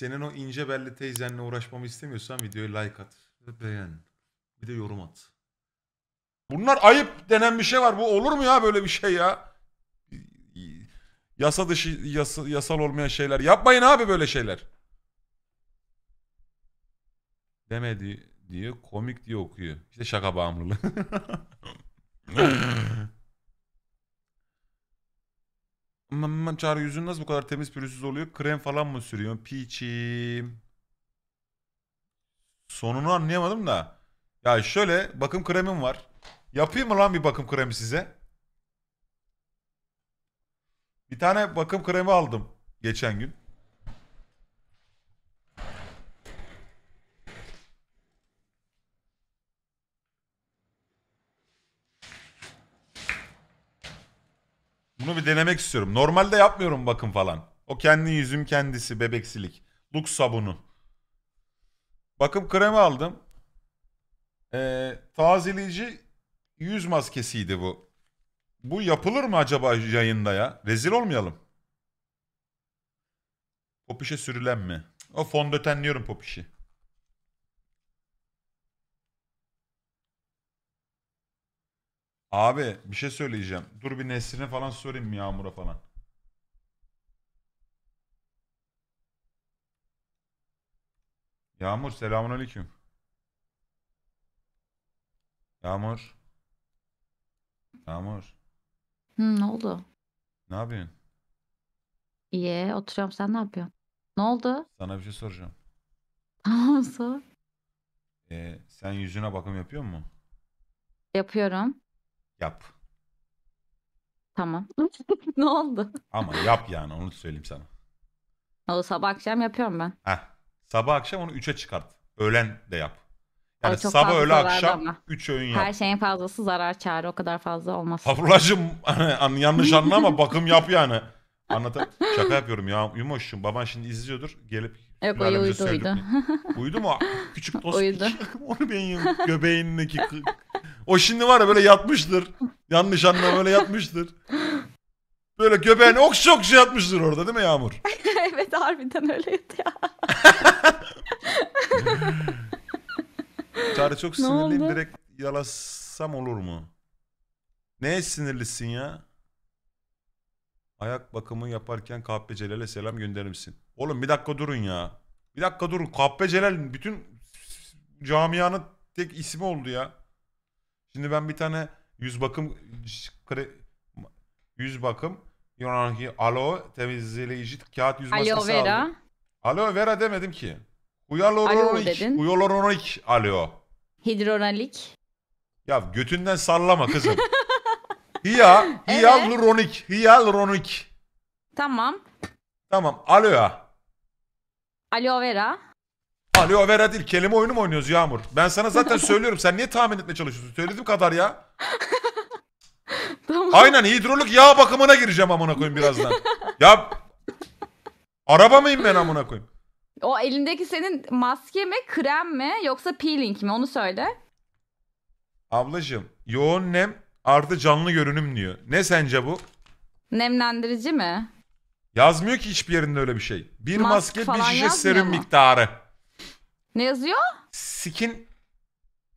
Senin o ince belli teyzenle uğraşmamı istemiyorsan videoya like at. Ve beğen. Bir de yorum at. Bunlar ayıp denen bir şey var. Bu olur mu ya böyle bir şey ya? Yasa dışı yasa, yasal olmayan şeyler. Yapmayın abi böyle şeyler. Demedi diyor. Komik diye okuyor. İşte şaka bağımlılığı. Aman Çağrı yüzün nasıl bu kadar temiz pürüzsüz oluyor? Krem falan mı sürüyorsun? Piçim. Sonunu anlayamadım da. Ya şöyle bakım kremim var. Yapayım mı lan bir bakım kremi size? Bir tane bakım kremi aldım geçen gün. bir denemek istiyorum. Normalde yapmıyorum bakın falan. O kendi yüzüm kendisi bebeksilik. Lux sabunu. Bakım kremi aldım. Ee, tazeleyici yüz maskesiydi bu. Bu yapılır mı acaba yayında ya? Rezil olmayalım. Popişe sürülen mi? O fondötenliyorum popişi. Abi bir şey söyleyeceğim. Dur bir Nesrin'e falan sorayım Yağmur'a falan. Yağmur selamun aleyküm. Yağmur. Yağmur. Hı, ne oldu? Ne yapıyorsun? İyi oturuyorum sen ne yapıyorsun? Ne oldu? Sana bir şey soracağım. Tamam sor. Ee, sen yüzüne bakım yapıyor musun? Yapıyorum. Yap. Tamam. ne oldu? Ama yap yani onu söyleyeyim sana. O sabah akşam yapıyorum ben. Heh. Sabah akşam onu 3'e çıkart. Öğlen de yap. Yani sabah fazla öğle akşam ama. 3 öğün yap. Her şeyin fazlası zarar çağrı o kadar fazla olmaz. Ablacım hani yanlış anla ama bakım yap yani. Anlatayım. Şaka yapıyorum ya. Yumoş'um baban şimdi izliyordur. Gelip Yok o uyudu uyudu. mu? Küçük dost. Uyudu. Onu benim göbeğindeki. O şimdi var ya böyle yatmıştır. Yanlış anla böyle yatmıştır. Böyle göbeğini okşa okşa şey yatmıştır orada değil mi Yağmur? evet harbiden öyleydi ya. Çağrı çok sinirliyim direkt yalasam olur mu? Neye sinirlisin ya? Ayak bakımı yaparken kahpe Celal'e selam gönderir misin? Oğlum bir dakika durun ya. Bir dakika durun. Kappe Celal bütün camianın tek ismi oldu ya. Şimdi ben bir tane yüz bakım yüz bakım yani alo temizleyici kağıt yüz maskesi Alo vera. aldım. Aloe vera demedim ki. Alo Uyaloronik. dedin. Uyaloronik alo. Hidronalik. Ya götünden sallama kızım. Hiya, Evet. hyaluronik, hyaluronik. Tamam. Tamam, ya. Aloe vera. Aloe vera değil kelime oyunu mu oynuyoruz Yağmur? Ben sana zaten söylüyorum sen niye tahmin etmeye çalışıyorsun? Söylediğim kadar ya. tamam. Aynen hidrolik yağ bakımına gireceğim amına koyayım birazdan. ya araba mıyım ben amına koyayım? O elindeki senin maske mi, krem mi yoksa peeling mi onu söyle. Ablacığım yoğun nem artı canlı görünüm diyor. Ne sence bu? Nemlendirici mi? Yazmıyor ki hiçbir yerinde öyle bir şey. Bir Mask maske bir falan şişe serum mu? miktarı. Ne yazıyor? Skin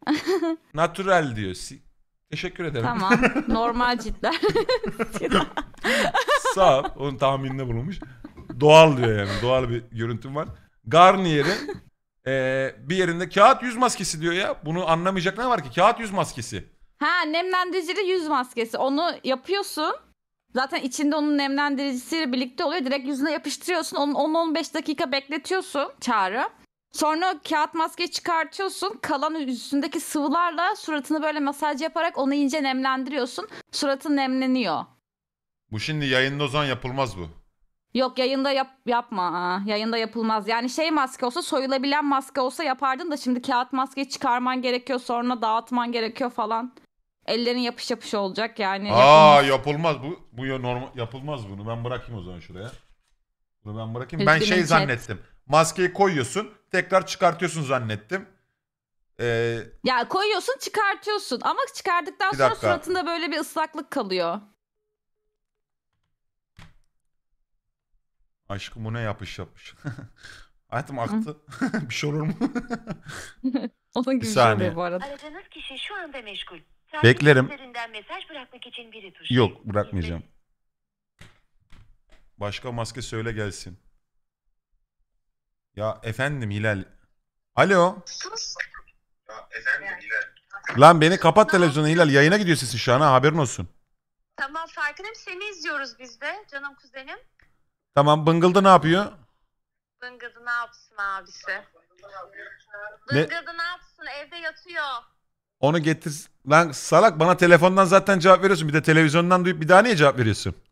natural diyor. Si- Teşekkür ederim. Tamam. Normal ciltler. Sağ ol. Onun tahmininde bulunmuş. Doğal diyor yani. Doğal bir görüntüm var. Garnier'in eee, bir yerinde kağıt yüz maskesi diyor ya. Bunu anlamayacak ne var ki? Kağıt yüz maskesi. ha nemlendirici yüz maskesi. Onu yapıyorsun. Zaten içinde onun nemlendiricisiyle birlikte oluyor. Direkt yüzüne yapıştırıyorsun. Onun 10-15 dakika bekletiyorsun çağrı. Sonra kağıt maskeyi çıkartıyorsun. Kalan üstündeki sıvılarla suratını böyle masaj yaparak onu ince nemlendiriyorsun. Suratın nemleniyor. Bu şimdi yayında o zaman yapılmaz bu. Yok yayında yap, yapma. yayında yapılmaz. Yani şey maske olsa soyulabilen maske olsa yapardın da şimdi kağıt maskeyi çıkarman gerekiyor. Sonra dağıtman gerekiyor falan. Ellerin yapış yapış olacak yani. Aa yapılmaz. yapılmaz bu. Bu ya normal yapılmaz bunu. Ben bırakayım o zaman şuraya. Bunu ben bırakayım. Üzgünüm ben şey chat. zannettim. Maskeyi koyuyorsun, tekrar çıkartıyorsun zannettim. Ee, ya koyuyorsun, çıkartıyorsun ama çıkardıktan Bir sonra dakika. suratında böyle bir ıslaklık kalıyor. Aşkım bu ne yapış yapış. Hayatım aktı. bir şey olur mu? Onun gibi bir şey saniye. oluyor bu arada. Aradığınız kişi şu anda meşgul. Beklerim. mesaj bırakmak için biri tuşlayın. Yok bırakmayacağım. Başka maske söyle gelsin. Ya efendim Hilal. Alo. Lan beni kapat televizyonu Hilal. Yayına gidiyor sesin şu an ha haberin olsun. Tamam farkındayım seni izliyoruz biz de canım kuzenim. Tamam Bıngıldı ne yapıyor? Bıngıdı ne yapsın abisi? Ne- ne yapsın evde yatıyor. Onu getir Lan salak bana telefondan zaten cevap veriyorsun. Bir de televizyondan duyup bir daha niye cevap veriyorsun?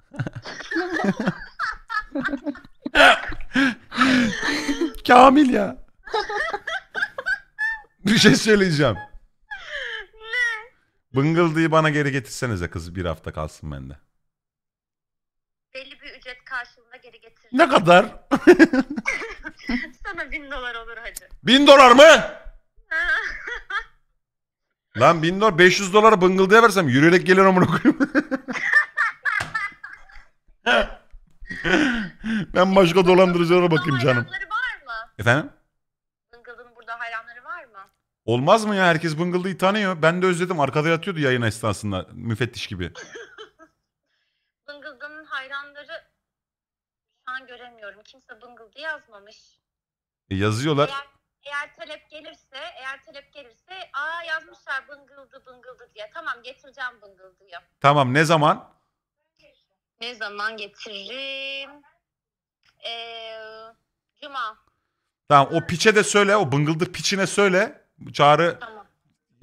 Kamil ya. Bir şey söyleyeceğim. Bıngıldığı bana geri getirsenize kız bir hafta kalsın bende. Belli bir ücret karşılığında geri getiririm. Ne kadar? Sana bin dolar olur hacı. Bin dolar mı? Lan 1000 dolar 500 dolara bıngıldaya versem yürüyerek gelir amına koyayım. ben başka dolandırıcılara bakayım canım. Hayranları var mı? Efendim? Bıngıldın burada hayranları var mı? Olmaz mı ya herkes bıngıldıyı tanıyor. Ben de özledim arkada yatıyordu yayın esnasında müfettiş gibi. Bıngıldının hayranları şu an göremiyorum. Kimse bıngıldı yazmamış. E, yazıyorlar. Eğer eğer talep gelirse, eğer talep gelirse aa yazmışlar bıngıldı bıngıldı diye. Tamam getireceğim bıngıldıyı. Tamam ne zaman? Ne zaman getiririm? Ee, Cuma. Tamam o piçe de söyle o bıngıldı piçine söyle. Çağrı Tamam.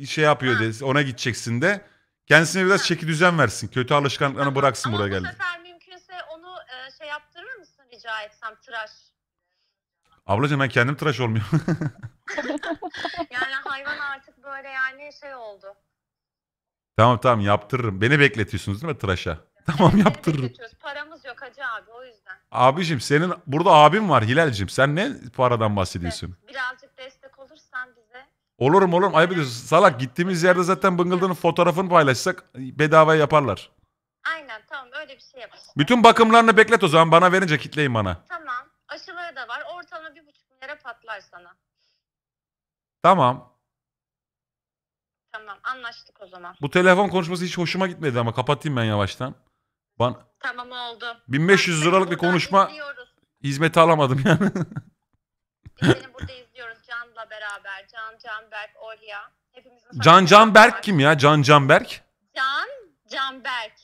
şey yapıyor Ha. diye ona gideceksin de. Kendisine biraz çeki düzen versin. Kötü alışkanlıklarını bıraksın Ama buraya bu geldi. sefer mümkünse onu e, şey yaptırır mısın rica etsem tıraş? Ablacığım ben kendim tıraş olmuyorum. Yani hayvan artık böyle yani şey oldu. tamam tamam yaptırırım. Beni bekletiyorsunuz değil mi tıraşa? Tamam yaptırırım. Götürüyoruz. Paramız yok hacı abi o yüzden. Abicim senin burada abim var Hilal'cim. Sen ne paradan bahsediyorsun? Birazcık destek olursan bize. Olurum olurum ayıp ediyorsun. Salak gittiğimiz yerde zaten bıngıldığının fotoğrafını paylaşsak bedava yaparlar. Aynen tamam öyle bir şey yapalım. Bütün bakımlarını beklet o zaman bana verince kitleyin bana. Tamam yollayacaklar sana. Tamam. Tamam anlaştık o zaman. Bu telefon konuşması hiç hoşuma gitmedi ama kapatayım ben yavaştan. Ban Tamam oldu. 1500 liralık bir konuşma izliyoruz. hizmeti alamadım yani. Biz Seni burada izliyoruz Can'la beraber. Can, Canberk, Olya. Hepimizin Can Canberk kim ya? Can Canberk? Can, Canberk.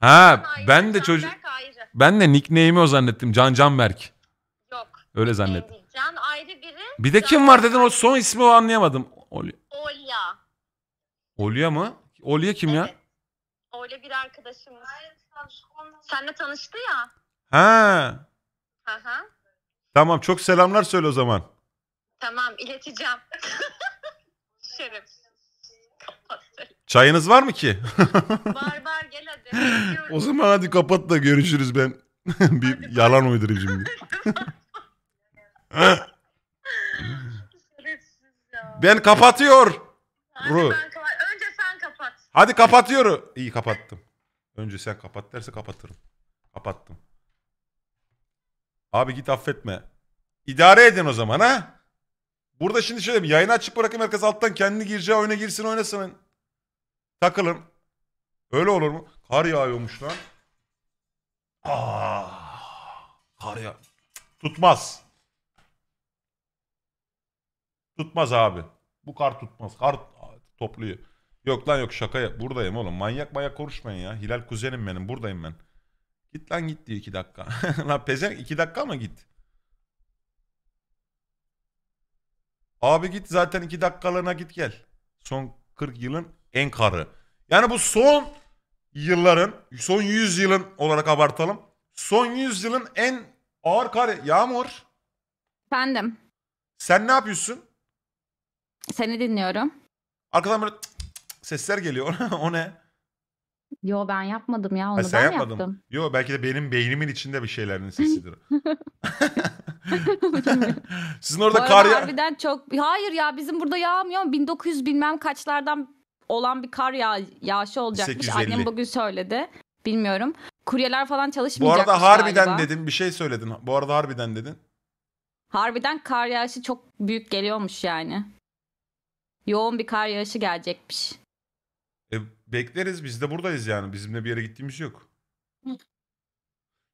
Ha Can ayrı, ben de çocuk ben de nickname'i o zannettim. Can Canberk. Yok. Öyle zannettim. Can ayrı biri. Bir de kim var dedin o son ismi o anlayamadım. Oli... Olya. Olya mı? Olya kim ya? Olya bir arkadaşımız. Senle tanıştı ya. Ha. Hı Tamam çok selamlar söyle o zaman. Tamam ileteceğim. Şerif. Çayınız var mı ki? var var gel hadi. O zaman hadi kapat da görüşürüz ben. bir yalan uydurayım şimdi ben kapatıyor. Hadi Ru. Ben kapa Önce sen kapat. Hadi kapatıyor. İyi kapattım. Önce sen kapat derse kapatırım. Kapattım. Abi git affetme. İdare edin o zaman ha. Burada şimdi şöyle bir yayını açık bırakayım herkes alttan kendi gireceği oyuna girsin oynasın. Takılın. Öyle olur mu? Kar yağıyormuş lan. Aa, ah, kar ya. Tutmaz. Tutmaz abi. Bu kar tutmaz. Kar topluyor. Yok lan yok şaka yap. Buradayım oğlum. Manyak manyak konuşmayın ya. Hilal kuzenim benim. Buradayım ben. Git lan git diyor 2 dakika. lan pezevenk 2 dakika mı git? Abi git zaten 2 dakikalığına git gel. Son 40 yılın en karı. Yani bu son yılların, son 100 yılın olarak abartalım. Son 100 yılın en ağır karı. Yağmur. Efendim. Sen ne yapıyorsun? Seni dinliyorum. Arkadan böyle sesler geliyor. o ne? Yo ben yapmadım ya onu Ha, sen ben yapmadım. yaptım. Yo belki de benim beynimin içinde bir şeylerin sesidir. Bilmiyorum. Sizin orada kar ya... harbiden çok hayır ya bizim burada yağmıyor 1900 bilmem kaçlardan olan bir kar yağ yağışı olacakmış. 850. Annem bugün söyledi. Bilmiyorum. Kuryeler falan çalışmayacak. Bu arada harbiden galiba. dedin bir şey söyledin. Bu arada harbiden dedin. Harbiden kar yağışı çok büyük geliyormuş yani. Yoğun bir kar yağışı gelecekmiş. E, bekleriz biz de buradayız yani. Bizimle bir yere gittiğimiz yok.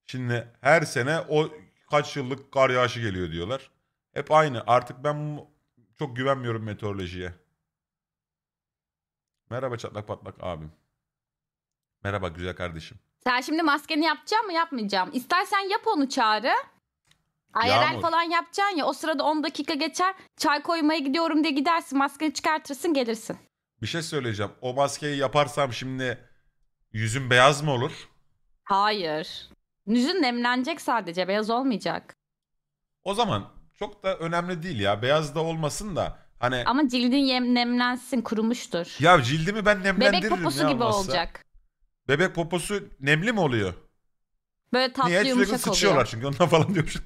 Şimdi her sene o kaç yıllık kar yağışı geliyor diyorlar. Hep aynı. Artık ben çok güvenmiyorum meteorolojiye. Merhaba çatlak patlak abim. Merhaba güzel kardeşim. Sen şimdi maskeni yapacağım mı yapmayacağım? İstersen yap onu çağrı. IRL Yağmur. falan yapacaksın ya o sırada 10 dakika geçer. Çay koymaya gidiyorum diye gidersin maskeni çıkartırsın gelirsin. Bir şey söyleyeceğim. O maskeyi yaparsam şimdi yüzüm beyaz mı olur? Hayır. Yüzün nemlenecek sadece beyaz olmayacak. O zaman çok da önemli değil ya. Beyaz da olmasın da hani Ama cildin yem, nemlensin kurumuştur. ya cildimi ben nemlendiririm Bebek poposu ya gibi olmazsa. olacak. Bebek poposu nemli mi oluyor? Böyle tatlı Niye yumuşak sürekli oluyor. sıçıyorlar çünkü ondan falan diyormuş.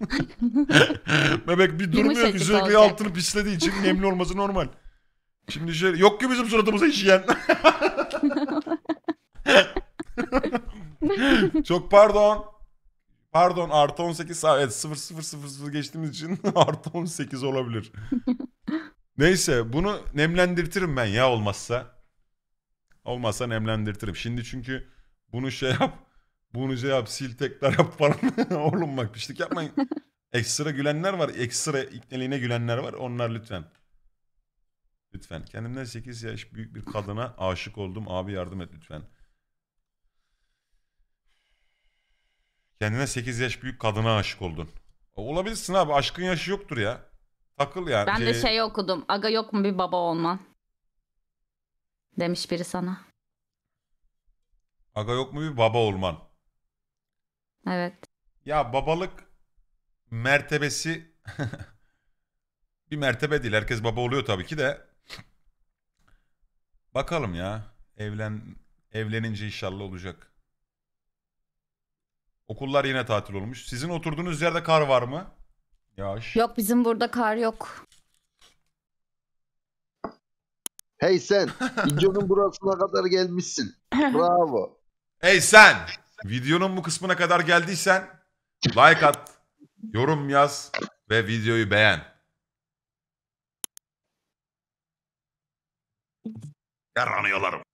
Bebek bir durmuyor ki sürekli olacak. altını pislediği için nemli olması normal. Şimdi şöyle yok ki bizim suratımıza işeyen. Çok pardon. Pardon artı 18 saat evet, 0 0 0 0 geçtiğimiz için artı 18 olabilir. Neyse bunu nemlendirtirim ben ya olmazsa. Olmazsa nemlendirtirim. Şimdi çünkü bunu şey yap bunu şey yap sil tekrar yap falan. Oğlum bak pişlik yapmayın. Ekstra gülenler var. Ekstra ikneliğine gülenler var. Onlar lütfen. Lütfen. Kendimden 8 yaş büyük bir kadına aşık oldum. Abi yardım et lütfen. Kendine 8 yaş büyük kadına aşık oldun. Olabilirsin abi. Aşkın yaşı yoktur ya. Takıl yani. Ben de şey-, şey okudum. Aga yok mu bir baba olman? Demiş biri sana. Aga yok mu bir baba olman? Evet. Ya babalık mertebesi bir mertebe değil. Herkes baba oluyor tabii ki de. Bakalım ya. Evlen evlenince inşallah olacak. Okullar yine tatil olmuş. Sizin oturduğunuz yerde kar var mı? Yağış. Yok bizim burada kar yok. Hey sen, İnco'nun burasına kadar gelmişsin. Bravo. Hey sen! Videonun bu kısmına kadar geldiysen like at, yorum yaz ve videoyu beğen. Yaranıyorlarım.